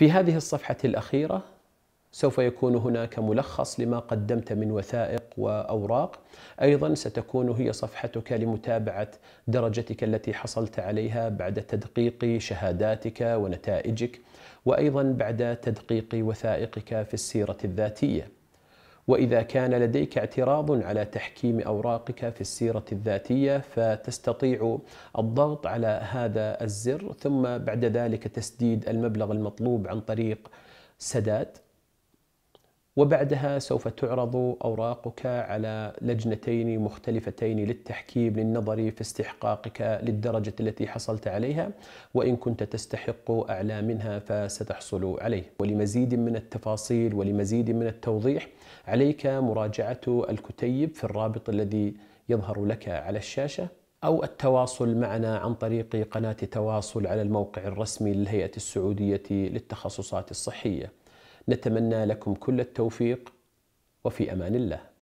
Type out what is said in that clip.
في هذه الصفحة الأخيرة سوف يكون هناك ملخص لما قدمت من وثائق واوراق ايضا ستكون هي صفحتك لمتابعه درجتك التي حصلت عليها بعد تدقيق شهاداتك ونتائجك وايضا بعد تدقيق وثائقك في السيره الذاتيه وإذا كان لديك اعتراض على تحكيم أوراقك في السيرة الذاتية فتستطيع الضغط على هذا الزر ثم بعد ذلك تسديد المبلغ المطلوب عن طريق سداد وبعدها سوف تعرض أوراقك على لجنتين مختلفتين للتحكيم للنظر في استحقاقك للدرجة التي حصلت عليها وإن كنت تستحق أعلى منها فستحصل عليه ولمزيد من التفاصيل ولمزيد من التوضيح عليك مراجعة الكتيب في الرابط الذي يظهر لك على الشاشة أو التواصل معنا عن طريق قناة تواصل على الموقع الرسمي للهيئة السعودية للتخصصات الصحية نتمنى لكم كل التوفيق وفي امان الله